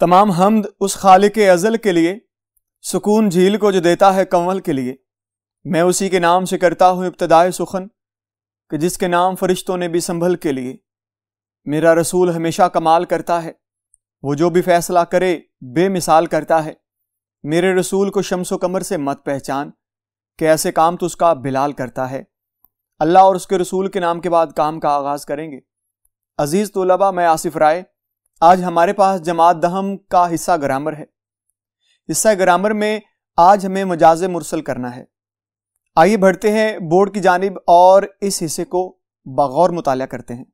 तमाम हमद उस खालिक के अज़ल के लिए सुकून झील को जो देता है कंवल के लिए मैं उसी के नाम से करता हूँ इब्तदाय सुखन कि जिसके नाम फरिश्तों ने भी संभल के लिए मेरा रसूल हमेशा कमाल करता है वो जो भी फैसला करे बेमिसाल करता है मेरे रसूल को शमसो कमर से मत पहचान कि ऐसे काम तो उसका बिलाल करता है अल्लाह और उसके रसूल के नाम के बाद काम का आगाज़ करेंगे अज़ीज़ तलबा मैं आसिफ राय आज हमारे पास जमात दहम का हिस्सा ग्रामर है हिस्सा ग्रामर में आज हमें मजाज मुरसल करना है आइए बढ़ते हैं बोर्ड की जानब और इस हिस्से को बगौर मुताल करते हैं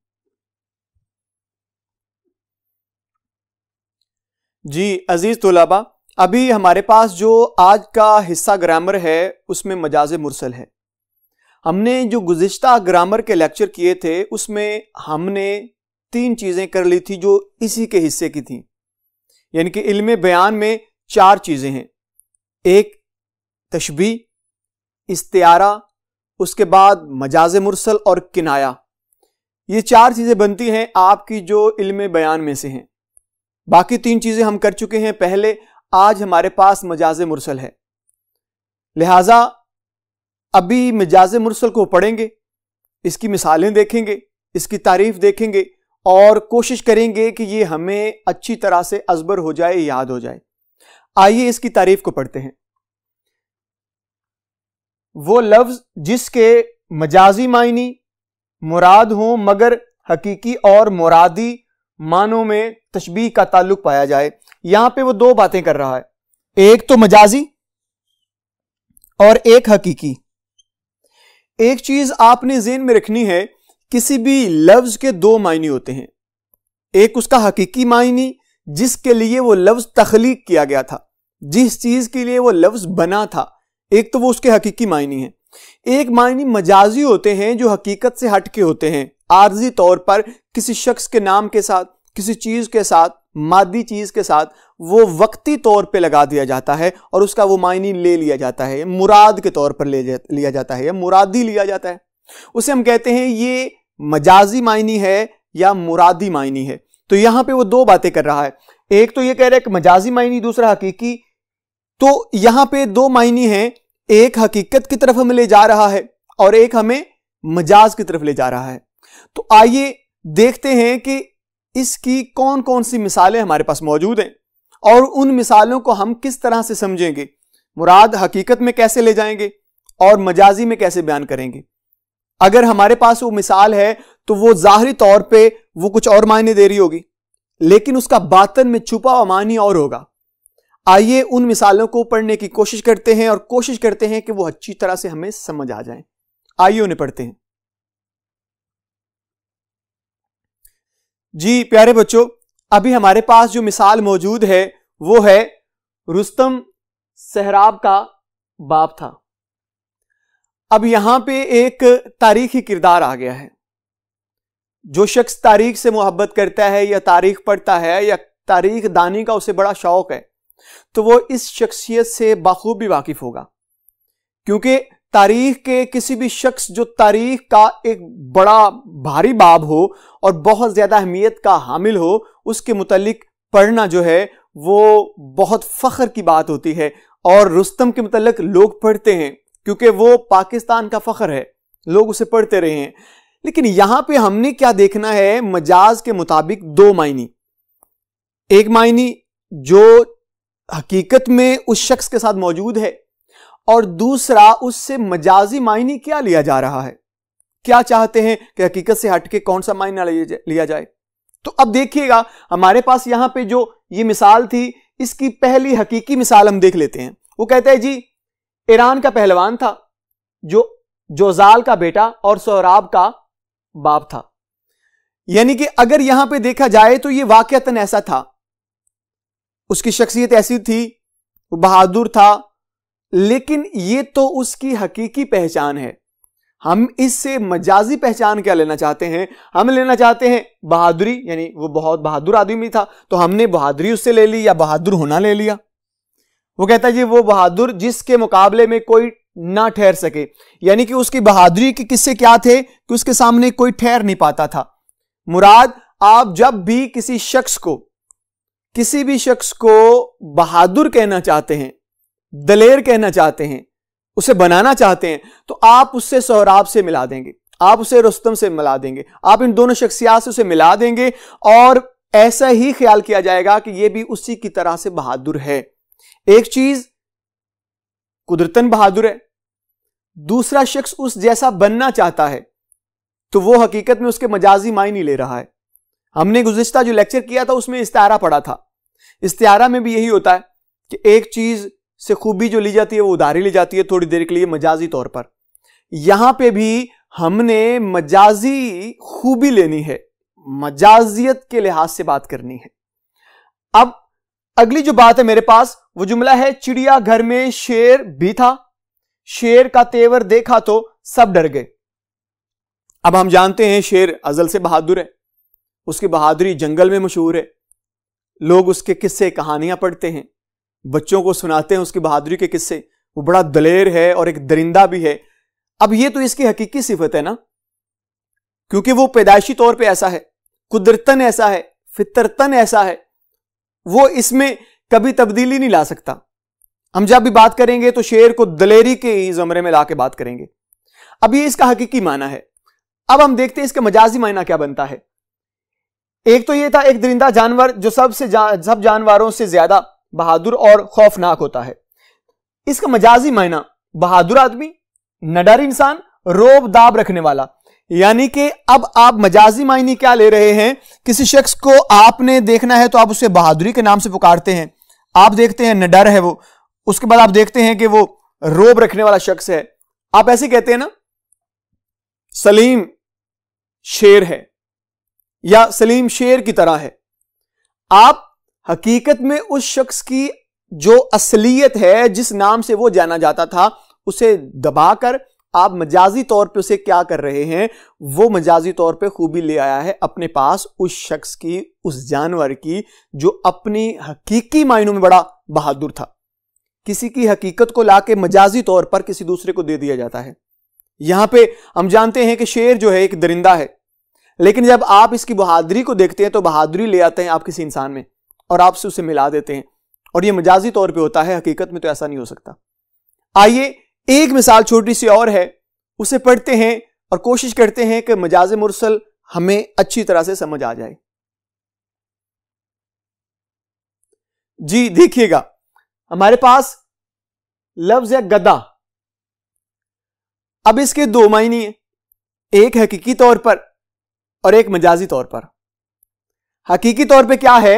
जी अजीज तोलाबा अभी हमारे पास जो आज का हिस्सा ग्रामर है उसमें मजाज मुरसल है हमने जो गुज्त ग्रामर के लेक्चर किए थे उसमें हमने तीन चीज़ें कर ली थी जो इसी के हिस्से की थी यानी कि इल्म बयान में चार चीज़ें हैं एक तशबी इस्तारा उसके बाद मजाज मुरसल और किनाया ये चार चीज़ें बनती हैं आपकी जो इल्म बयान में से हैं बाकी तीन चीज़ें हम कर चुके हैं पहले आज हमारे पास मजाज मुरसल है लिहाजा अभी मजाज मुरसल को पढ़ेंगे इसकी मिसालें देखेंगे इसकी तारीफ देखेंगे और कोशिश करेंगे कि ये हमें अच्छी तरह से अजबर हो जाए याद हो जाए आइए इसकी तारीफ को पढ़ते हैं वो लफ्ज जिसके मजाजी मायनी मुराद हो मगर हकीकी और मुरादी मानों में तशबी का ताल्लुक पाया जाए यहां पे वो दो बातें कर रहा है एक तो मजाजी और एक हकीकी एक चीज आपने जेन में रखनी है किसी भी लफ्ज के दो मायने होते हैं एक उसका हकीकी मायने जिसके लिए वो लफ्ज तख्लीक किया गया था जिस चीज के लिए वो लफ्ज बना था एक तो वो उसके हकीकी मायने हैं एक मायने मजाजी होते हैं जो हकीकत से हटके होते हैं आर्जी तौर पर किसी शख्स के नाम के साथ किसी चीज के साथ मादी चीज के साथ वो वक्ती तौर पे लगा दिया जाता है और उसका वो मायने ले लिया जाता है मुराद के तौर पर ले जा, लिया जाता है या मुरादी लिया जाता है उसे हम कहते हैं ये मजाजी मायनी है या मुरादी मायनी है तो यहां पे वो दो बातें कर रहा है एक तो ये कह रहा है कि मजाजी मायनी दूसरा हकीकी तो यहां पे दो मायने हैं एक हकीकत की तरफ हमें ले जा रहा है और एक हमें मजाज की तरफ ले जा रहा है तो आइए देखते हैं कि इसकी कौन कौन सी मिसालें हमारे पास मौजूद हैं और उन मिसालों को हम किस तरह से समझेंगे मुराद हकीकत में कैसे ले जाएंगे और मजाजी में कैसे बयान करेंगे अगर हमारे पास वो मिसाल है तो वो जाहरी तौर पे वो कुछ और मायने दे रही होगी लेकिन उसका बातन में छुपा हुआ मानी और होगा आइए उन मिसालों को पढ़ने की कोशिश करते हैं और कोशिश करते हैं कि वो अच्छी तरह से हमें समझ आ जाए आइए उन्हें पढ़ते हैं जी प्यारे बच्चों अभी हमारे पास जो मिसाल मौजूद है वो है रुस्तम सहराब का बाप था अब यहां पे एक तारीखी किरदार आ गया है जो शख्स तारीख से मोहब्बत करता है या तारीख पढ़ता है या तारीख दानी का उसे बड़ा शौक है तो वो इस शख्सियत से बाखूबी वाकिफ होगा क्योंकि तारीख के किसी भी शख्स जो तारीख का एक बड़ा भारी बाब हो और बहुत ज़्यादा अहमियत का हामिल हो उसके मुतलिक पढ़ना जो है वो बहुत फ़ख्र की बात होती है और रुस्तम के मतलब लोग पढ़ते हैं क्योंकि वो पाकिस्तान का फ़ख्र है लोग उसे पढ़ते रहे हैं लेकिन यहां पे हमने क्या देखना है मजाज के मुताबिक दो मायनी एक मायनी जो हकीकत में उस शख्स के साथ मौजूद है और दूसरा उससे मजाजी मायनी क्या लिया जा रहा है क्या चाहते हैं कि हकीकत से हटके कौन सा मायना लिया जाए तो अब देखिएगा हमारे पास यहां पे जो ये मिसाल थी इसकी पहली हकीकी मिसाल हम देख लेते हैं वो कहता है जी ईरान का पहलवान था जो जोजाल का बेटा और सौराब का बाप था यानी कि अगर यहां पे देखा जाए तो यह वाकता ऐसा था उसकी शख्सियत ऐसी थी बहादुर था लेकिन यह तो उसकी हकीकी पहचान है हम इससे मजाजी पहचान क्या लेना चाहते हैं हम लेना चाहते हैं बहादुरी यानी वो बहुत बहादुर आदमी था तो हमने बहादुरी उससे ले ली या बहादुर होना ले लिया वो कहता है जी वो बहादुर जिसके मुकाबले में कोई ना ठहर सके यानी कि उसकी बहादुरी के किस्से क्या थे कि उसके सामने कोई ठहर नहीं पाता था मुराद आप जब भी किसी शख्स को किसी भी शख्स को बहादुर कहना चाहते हैं दलेर कहना चाहते हैं उसे बनाना चाहते हैं तो आप उससे सौराब से मिला देंगे आप उसे रुस्तम से मिला देंगे आप इन दोनों शख्सियात से उसे मिला देंगे और ऐसा ही ख्याल किया जाएगा कि यह भी उसी की तरह से बहादुर है एक चीज कुदरतन बहादुर है दूसरा शख्स उस जैसा बनना चाहता है तो वो हकीकत में उसके मजाजी मायने ले रहा है हमने गुजश्ता जो लेक्चर किया था उसमें इस्तारा पढ़ा था इस्तारा में भी यही होता है कि एक चीज से खूबी जो ली जाती है वो उधारी ली जाती है थोड़ी देर के लिए मजाजी तौर पर यहां पे भी हमने मजाजी खूबी लेनी है मजाजियत के लिहाज से बात करनी है अब अगली जो बात है मेरे पास वो जुमला है चिड़ियाघर में शेर भी था शेर का तेवर देखा तो सब डर गए अब हम जानते हैं शेर अजल से बहादुर है उसकी बहादुरी जंगल में मशहूर है लोग उसके किस्से कहानियां पढ़ते हैं बच्चों को सुनाते हैं उसकी बहादुरी के किस्से वो बड़ा दलेर है और एक दरिंदा भी है अब ये तो इसकी हकीकी सिफत है ना क्योंकि वो पैदाइशी तौर पे ऐसा है कुदरतन ऐसा है फितरतन ऐसा है वो इसमें कभी तब्दीली नहीं ला सकता हम जब भी बात करेंगे तो शेर को दलेरी के ही जमरे में ला के बात करेंगे अब ये इसका हकीकी माना है अब हम देखते हैं इसका मजाजी मायना क्या बनता है एक तो ये था एक दरिंदा जानवर जो सबसे जा, सब जानवरों से ज्यादा बहादुर और खौफनाक होता है इसका मजाजी मायना बहादुर आदमी नडर इंसान रोब दाब रखने वाला यानी कि अब आप मजाजी मायने क्या ले रहे हैं किसी शख्स को आपने देखना है तो आप उसे बहादुरी के नाम से पुकारते हैं आप देखते हैं न डर है वो उसके बाद आप देखते हैं कि वो रोब रखने वाला शख्स है आप ऐसे कहते हैं ना सलीम शेर है या सलीम शेर की तरह है आप हकीकत में उस शख्स की जो असलियत है जिस नाम से वो जाना जाता था उसे दबाकर आप मजाजी तौर पे उसे क्या कर रहे हैं वो मजाजी तौर पे खूबी ले आया है अपने पास उस शख्स की उस जानवर की जो अपनी हकीकी मायनों में बड़ा बहादुर था किसी की हकीकत को लाके मजाजी तौर पर किसी दूसरे को दे दिया जाता है यहां पे हम जानते हैं कि शेर जो है एक दरिंदा है लेकिन जब आप इसकी बहादुरी को देखते हैं तो बहादुरी ले आते हैं आप किसी इंसान में और आपसे उसे मिला देते हैं और ये मजाजी तौर पे होता है हकीकत में तो ऐसा नहीं हो सकता आइए एक मिसाल छोटी सी और है उसे पढ़ते हैं और कोशिश करते हैं कि मजाज मुरसल हमें अच्छी तरह से समझ आ जाए जी देखिएगा हमारे पास लफ्ज है गदा अब इसके दो मायने हैं एक हकीकी तौर पर और एक मजाजी तौर पर हकीकी तौर पे क्या है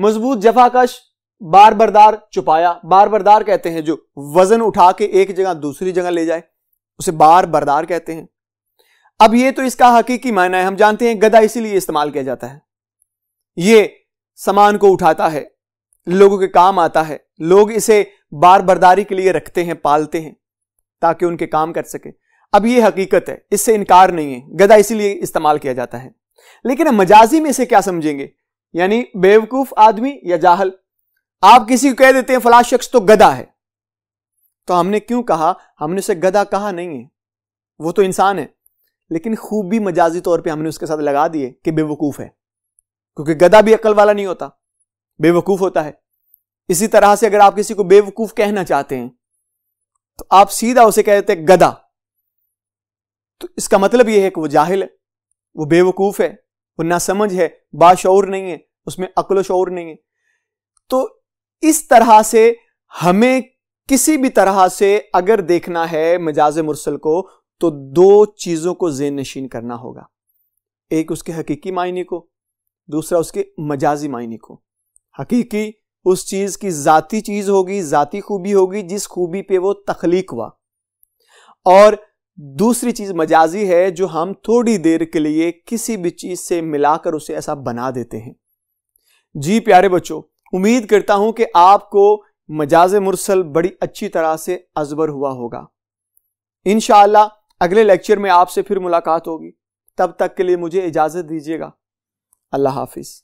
मजबूत जफाकश बार बरदार चुपाया बार बरदार कहते हैं जो वजन उठा के एक जगह दूसरी जगह ले जाए उसे बार बरदार कहते हैं अब ये तो इसका हकीकी मायना है हम जानते हैं गदा इसीलिए इस्तेमाल किया जाता है ये सामान को उठाता है लोगों के काम आता है लोग इसे बार बरदारी के लिए रखते हैं पालते हैं ताकि उनके काम कर सके अब ये हकीकत है इससे इनकार नहीं है गदा इसीलिए इस्तेमाल किया जाता है लेकिन मजाजी में इसे क्या समझेंगे यानी बेवकूफ आदमी या जाहल आप किसी को कह देते हैं फला शख्स तो गधा है तो हमने क्यों कहा हमने उसे गधा कहा नहीं है वो तो इंसान है लेकिन खूब भी मजाजी तौर पे हमने उसके साथ लगा दिए कि बेवकूफ़ है क्योंकि गधा भी अकल वाला नहीं होता बेवकूफ़ होता है इसी तरह से अगर आप किसी को बेवकूफ़ कहना चाहते हैं तो आप सीधा उसे कह देते गधा तो इसका मतलब यह है कि वो जाहिल है वो बेवकूफ़ है वो नासमझ है बाशौर नहीं है उसमें अकल शौर नहीं है तो इस तरह से हमें किसी भी तरह से अगर देखना है मजाज मुरसल को तो दो चीजों को जेन नशीन करना होगा एक उसके हकीकी मायने को दूसरा उसके मजाजी मायने को हकीकी उस चीज की जाती चीज होगी जाती खूबी होगी जिस खूबी पे वो तख्लीक हुआ और दूसरी चीज मजाजी है जो हम थोड़ी देर के लिए किसी भी चीज से मिलाकर उसे ऐसा बना देते हैं जी प्यारे बच्चों उम्मीद करता हूं कि आपको मजाज मुरसल बड़ी अच्छी तरह से अजबर हुआ होगा इन अगले लेक्चर में आपसे फिर मुलाकात होगी तब तक के लिए मुझे इजाज़त दीजिएगा अल्लाह हाफिज़